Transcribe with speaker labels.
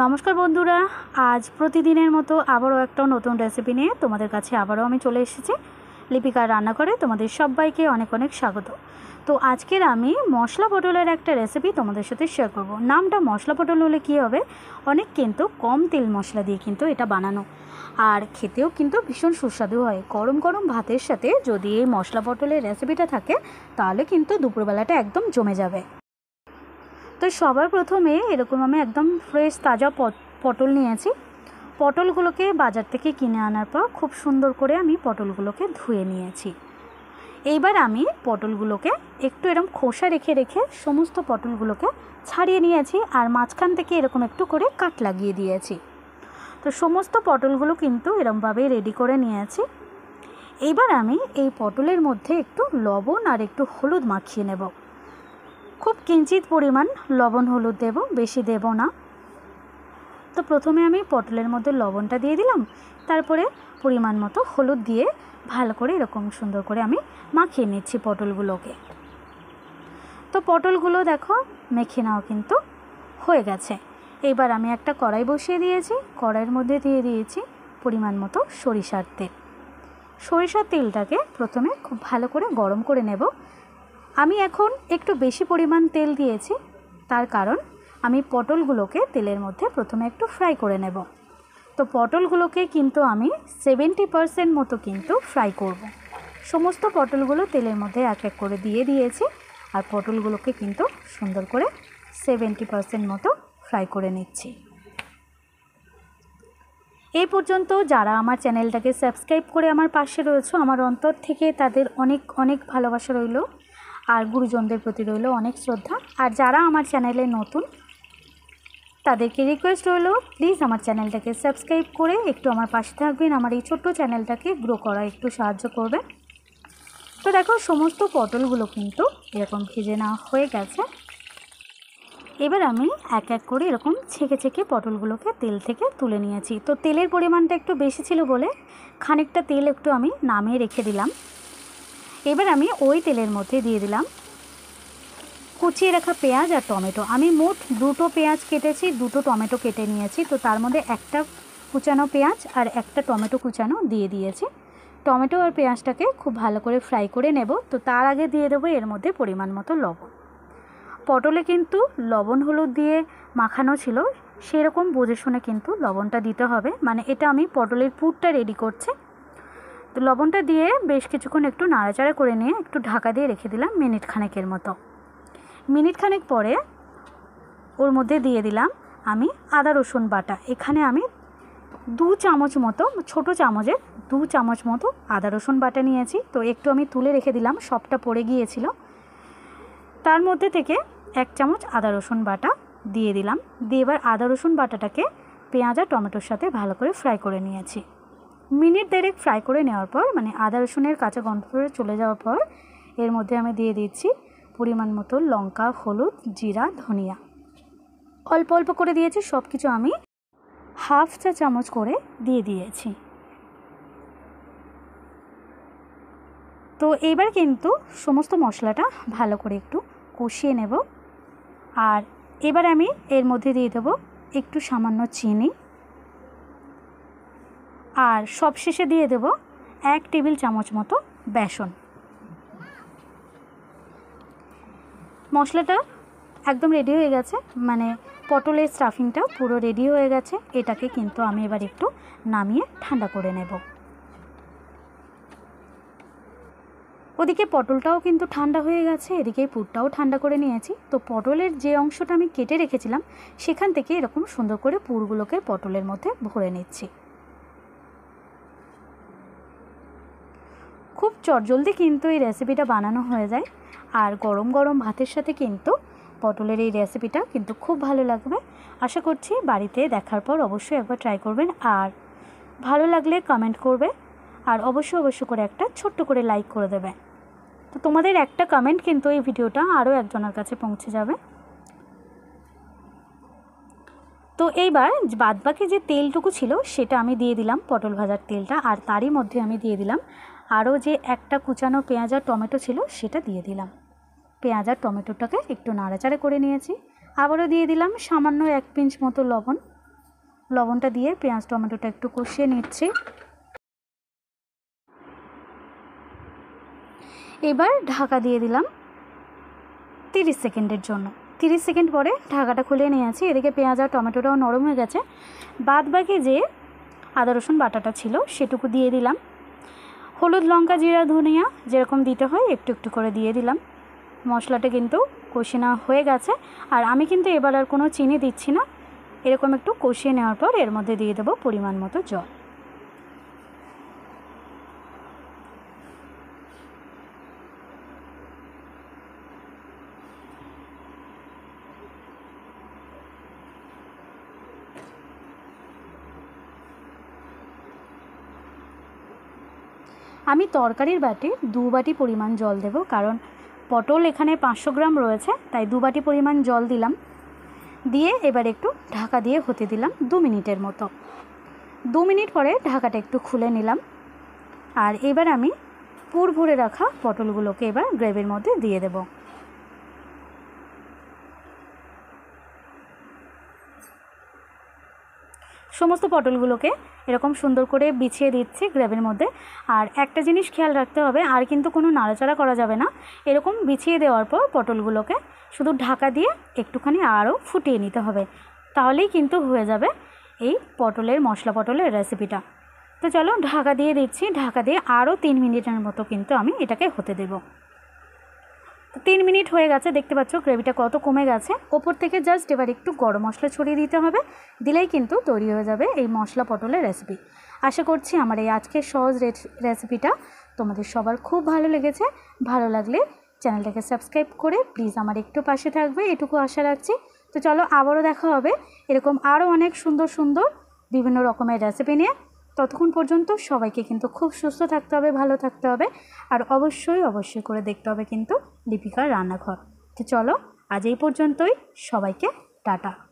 Speaker 1: নমস্কার বন্ধুরা আজ প্রতিদিনের মতো আবারও একটা নতুন রেসিপি নিয়ে তোমাদের কাছে আবারও আমি চলে এসেছি লিপিকার করে তোমাদের সবাইকে অনেক অনেক স্বাগত তো আজকের আমি মশলা পটলের একটা রেসিপি তোমাদের সাথে শেয়ার করব নামটা মশলা পটল হলে কী হবে অনেক কিন্তু কম তেল মশলা দিয়ে কিন্তু এটা বানানো আর খেতেও কিন্তু ভীষণ সুস্বাদু হয় গরম গরম ভাতের সাথে যদি এই মশলা পটলের রেসিপিটা থাকে তাহলে কিন্তু দুপুরবেলাটা একদম জমে যাবে তো সবার প্রথমে এরকম আমি একদম ফ্রেশ তাজা পটল নিয়েছি পটলগুলোকে বাজার থেকে কিনে আনার পর খুব সুন্দর করে আমি পটলগুলোকে ধুয়ে নিয়েছি এইবার আমি পটলগুলোকে একটু এরম খোসা রেখে রেখে সমস্ত পটলগুলোকে ছাড়িয়ে নিয়েছি আর মাঝখান থেকে এরকম একটু করে কাট লাগিয়ে দিয়েছি তো সমস্ত পটলগুলো কিন্তু এরমভাবেই রেডি করে নিয়েছি এইবার আমি এই পটলের মধ্যে একটু লবণ আর একটু হলুদ মাখিয়ে নেব খুব কিঞ্চিত পরিমাণ লবণ হলুদ দেব বেশি দেব না তো প্রথমে আমি পটলের মধ্যে লবণটা দিয়ে দিলাম তারপরে পরিমাণ মতো হলুদ দিয়ে ভালো করে এরকম সুন্দর করে আমি মাখিয়ে নিচ্ছি পটলগুলোকে তো পটলগুলো দেখো মেখে নেওয়া কিন্তু হয়ে গেছে এবার আমি একটা কড়াই বসিয়ে দিয়েছি কড়াইয়ের মধ্যে দিয়ে দিয়েছি পরিমাণ মতো সরিষার তেল সরিষার তেলটাকে প্রথমে খুব ভালো করে গরম করে নেব আমি এখন একটু বেশি পরিমাণ তেল দিয়েছি তার কারণ আমি পটলগুলোকে তেলের মধ্যে প্রথমে একটু ফ্রাই করে নেব তো পটলগুলোকে কিন্তু আমি সেভেন্টি পারসেন্ট মতো কিন্তু ফ্রাই করব। সমস্ত পটলগুলো তেলের মধ্যে এক এক করে দিয়ে দিয়েছি আর পটলগুলোকে কিন্তু সুন্দর করে সেভেন্টি পারসেন্ট মতো ফ্রাই করে নিচ্ছি এই পর্যন্ত যারা আমার চ্যানেলটাকে সাবস্ক্রাইব করে আমার পাশে রয়েছে আমার অন্তর থেকে তাদের অনেক অনেক ভালোবাসা রইল আর গুরুজনদের প্রতি রইল অনেক শ্রদ্ধা আর যারা আমার চ্যানেলে নতুন তাদেরকে রিকোয়েস্ট রইল প্লিজ আমার চ্যানেলটাকে সাবস্ক্রাইব করে একটু আমার পাশে থাকবেন আমার এই ছোট্ট চ্যানেলটাকে গ্রো করা একটু সাহায্য করবে তো দেখো সমস্ত পটলগুলো কিন্তু এরকম ভেজে নেওয়া হয়ে গেছে এবার আমি এক এক করে এরকম ছেঁকে ছেঁকে পটলগুলোকে তেল থেকে তুলে নিয়েছি তো তেলের পরিমাণটা একটু বেশি ছিল বলে খানিকটা তেল একটু আমি নামিয়ে রেখে দিলাম এবার আমি ওই তেলের মধ্যে দিয়ে দিলাম কুচিয়ে রাখা পেঁয়াজ আর টমেটো আমি মোট দুটো পেঁয়াজ কেটেছি দুটো টমেটো কেটে নিয়েছি তো তার মধ্যে একটা কুচানো পেঁয়াজ আর একটা টমেটো কুচানো দিয়ে দিয়েছি টমেটো আর পেঁয়াজটাকে খুব ভালো করে ফ্রাই করে নেব তো তার আগে দিয়ে দেবো এর মধ্যে পরিমাণ মতো লবণ পটলে কিন্তু লবণ হলুদ দিয়ে মাখানো ছিল সেরকম বুঝে শুনে কিন্তু লবণটা দিতে হবে মানে এটা আমি পটলের পুরটা রেডি করছি তো লবণটা দিয়ে বেশ কিছুক্ষণ একটু নাড়াচাড়া করে নিয়ে একটু ঢাকা দিয়ে রেখে দিলাম মিনিট খানেকের মতো মিনিট খানেক পরে ওর মধ্যে দিয়ে দিলাম আমি আদা রসুন বাটা এখানে আমি দু চামচ মতো ছোট চামচের দু চামচ মতো আদা রসুন বাটা নিয়েছি তো একটু আমি তুলে রেখে দিলাম সবটা পড়ে গিয়েছিল তার মধ্যে থেকে এক চামচ আদা রসুন বাটা দিয়ে দিলাম দিয়ে এবার আদা রসুন বাটাটাকে পেঁয়াজ আর টমেটোর সাথে ভালো করে ফ্রাই করে নিয়েছি মিনিট দেড়েক ফ্রাই করে নেওয়ার পর মানে আদা রসুনের কাঁচা গন্ধ চলে যাওয়ার পর এর মধ্যে আমি দিয়ে দিচ্ছি পরিমাণ মতো লঙ্কা হলুদ জিরা ধনিয়া অল্প অল্প করে দিয়েছি সব কিছু আমি হাফ চা চামচ করে দিয়ে দিয়েছি তো এবার কিন্তু সমস্ত মশলাটা ভালো করে একটু কষিয়ে নেব আর এবার আমি এর মধ্যে দিয়ে দেবো একটু সামান্য চিনি আর সবশেষে দিয়ে দেব এক টেবিল চামচ মতো বেসন মশলাটা একদম রেডি হয়ে গেছে মানে পটলের স্টাফিংটা পুরো রেডি হয়ে গেছে এটাকে কিন্তু আমি এবার একটু নামিয়ে ঠান্ডা করে নেব ওদিকে পটলটাও কিন্তু ঠান্ডা হয়ে গেছে এদিকে পুরটাও ঠান্ডা করে নিয়েছি তো পটলের যে অংশটা আমি কেটে রেখেছিলাম সেখান থেকে এরকম সুন্দর করে পুরগুলোকে পটলের মধ্যে ভরে নিচ্ছি খুব চটজলদি কিন্তু এই রেসিপিটা বানানো হয়ে যায় আর গরম গরম ভাতের সাথে কিন্তু পটলের এই রেসিপিটা কিন্তু খুব ভালো লাগবে আশা করছি বাড়িতে দেখার পর অবশ্যই একবার ট্রাই করবেন আর ভালো লাগলে কমেন্ট করবে আর অবশ্যই অবশ্যই করে একটা ছোট্ট করে লাইক করে দেবে তো তোমাদের একটা কমেন্ট কিন্তু এই ভিডিওটা আরও একজনের কাছে পৌঁছে যাবে তো এইবার বাদবাকি যে তেলটুকু ছিল সেটা আমি দিয়ে দিলাম পটল ভাজার তেলটা আর তারই মধ্যে আমি দিয়ে দিলাম আরও যে একটা কুচানো পেঁয়াজ আর টমেটো ছিল সেটা দিয়ে দিলাম পেঁয়াজ আর টমেটোটাকে একটু নাড়াচাড়া করে নিয়েছি আবারও দিয়ে দিলাম সামান্য এক পিঞ্চ মতো লবণ লবণটা দিয়ে পেঁয়াজ টমেটোটা একটু কষিয়ে নিচ্ছি এবার ঢাকা দিয়ে দিলাম তিরিশ সেকেন্ডের জন্য তিরিশ সেকেন্ড পরে ঢাকাটা খুলে নিয়েছি এদিকে পেঁয়াজ আর টমেটোটাও নরম হয়ে গেছে বাদ বাকি যে আদা রসুন বাটাটা ছিল সেটুকু দিয়ে দিলাম হলুদ লঙ্কা জিরা ধনিয়া যেরকম দিতে হয় একটু একটু করে দিয়ে দিলাম মশলাটা কিন্তু কষে নেওয়া হয়ে গেছে আর আমি কিন্তু এবার আর কোনো চিনি দিচ্ছি না এরকম একটু কষিয়ে নেওয়ার পর এর মধ্যে দিয়ে দেবো পরিমাণ মতো জল আমি তরকারির বাটি দু বাটি পরিমাণ জল দেব কারণ পটল এখানে পাঁচশো গ্রাম রয়েছে তাই দু বাটি পরিমাণ জল দিলাম দিয়ে এবার একটু ঢাকা দিয়ে হতে দিলাম দু মিনিটের মতো দু মিনিট পরে ঢাকাটা একটু খুলে নিলাম আর এবার আমি পুর ভরে রাখা পটলগুলোকে এবার গ্রেভির মধ্যে দিয়ে দেবো সমস্ত পটলগুলোকে এরকম সুন্দর করে বিছিয়ে দিচ্ছি গ্রেভির মধ্যে আর একটা জিনিস খেয়াল রাখতে হবে আর কিন্তু কোনো নাড়াচাড়া করা যাবে না এরকম বিছিয়ে দেওয়ার পর পটলগুলোকে শুধু ঢাকা দিয়ে একটুখানি আরও ফুটিয়ে নিতে হবে তাহলেই কিন্তু হয়ে যাবে এই পটলের মশলা পটলের রেসিপিটা তো চলো ঢাকা দিয়ে দিচ্ছি ঢাকা দিয়ে আরও তিন মিনিটের মতো কিন্তু আমি এটাকে হতে দেবো তিন মিনিট হয়ে গেছে দেখতে পাচ্ছ গ্রেভিটা কত কমে গেছে ওপর থেকে জাস্ট এবার একটু গরম মশলা ছড়িয়ে দিতে হবে দিলেই কিন্তু তৈরি হয়ে যাবে এই মশলা পটলের রেসিপি আশা করছি আমার এই আজকের সহজ রেসিপিটা তোমাদের সবার খুব ভালো লেগেছে ভালো লাগলে চ্যানেলটাকে সাবস্ক্রাইব করে প্লিজ আমার একটু পাশে থাকবে এটুকু আশা রাখছি তো চলো আবারও দেখা হবে এরকম আরও অনেক সুন্দর সুন্দর বিভিন্ন রকমের রেসিপি নিয়ে ততক্ষণ পর্যন্ত সবাইকে কিন্তু খুব সুস্থ থাকতে হবে ভালো থাকতে হবে আর অবশ্যই অবশ্যই করে দেখতে হবে কিন্তু দীপিকার রান্নাঘর তো চলো আজ এই পর্যন্তই সবাইকে টাটা